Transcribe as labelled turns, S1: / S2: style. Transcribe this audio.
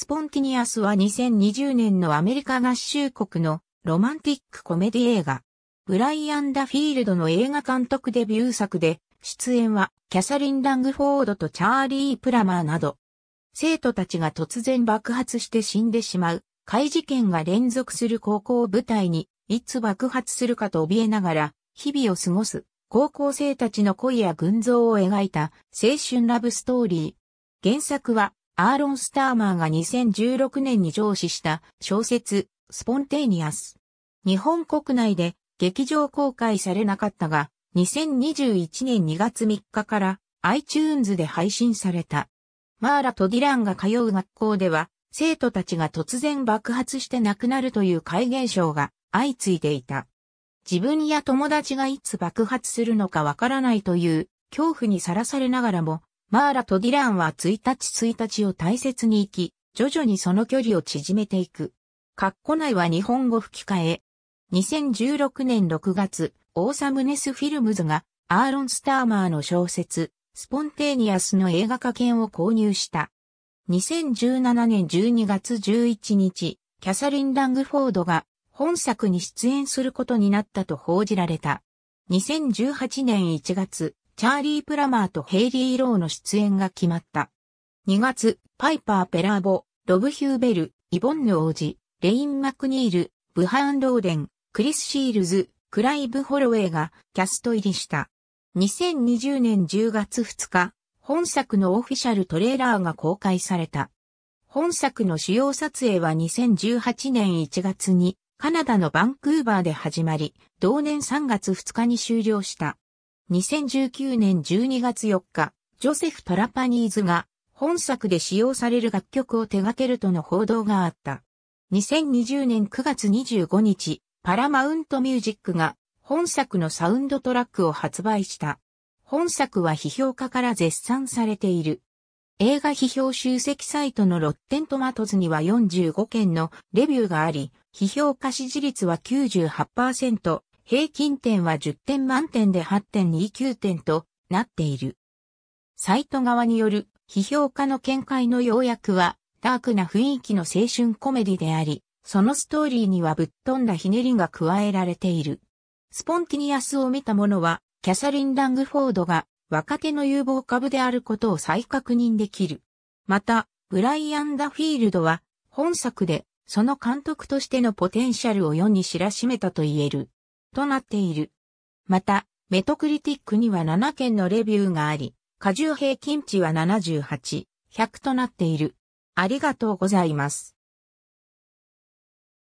S1: スポンティニアスは2020年のアメリカ合衆国のロマンティックコメディ映画。ブライアン・ダ・フィールドの映画監督デビュー作で、出演はキャサリン・ラングフォードとチャーリー・プラマーなど、生徒たちが突然爆発して死んでしまう、怪事件が連続する高校舞台に、いつ爆発するかと怯えながら、日々を過ごす、高校生たちの恋や群像を描いた青春ラブストーリー。原作はアーロン・スターマーが2016年に上司した小説、スポンテーニアス。日本国内で劇場公開されなかったが、2021年2月3日から iTunes で配信された。マーラとディランが通う学校では、生徒たちが突然爆発して亡くなるという怪現象が相次いでいた。自分や友達がいつ爆発するのかわからないという恐怖にさらされながらもマーラとディランは1日1日を大切に生き、徐々にその距離を縮めていく。カッコ内は日本語吹き替え。2016年6月、オーサムネスフィルムズがアーロン・スターマーの小説、スポンテーニアスの映画化券を購入した。2017年12月11日、キャサリン・ラングフォードが本作に出演することになったと報じられた。2018年1月、チャーリー・プラマーとヘイリー・ローの出演が決まった。2月、パイパー・ペラーボ、ロブ・ヒューベル、イボンヌ王子、レイン・マクニール、ブハーン・ローデン、クリス・シールズ、クライブ・ホロウェイがキャスト入りした。2020年10月2日、本作のオフィシャルトレーラーが公開された。本作の主要撮影は2018年1月にカナダのバンクーバーで始まり、同年3月2日に終了した。2019年12月4日、ジョセフ・トラパニーズが本作で使用される楽曲を手掛けるとの報道があった。2020年9月25日、パラマウントミュージックが本作のサウンドトラックを発売した。本作は批評家から絶賛されている。映画批評集積サイトのロッテントマトズには45件のレビューがあり、批評家支持率は98%、平均点は10点満点で8.29点となっている。サイト側による批評家の見解の要約は、ダークな雰囲気の青春コメディであり、そのストーリーにはぶっ飛んだひねりが加えられている。スポンティニアスを見た者は、キャサリン・ラングフォードが若手の有望株であることを再確認できる。また、ブライアン・ダフィールドは、本作で、その監督としてのポテンシャルを世に知らしめたと言える。となっている。また、メトクリティックには7件のレビューがあり、過重平均値は78、100となっている。ありがとうございます。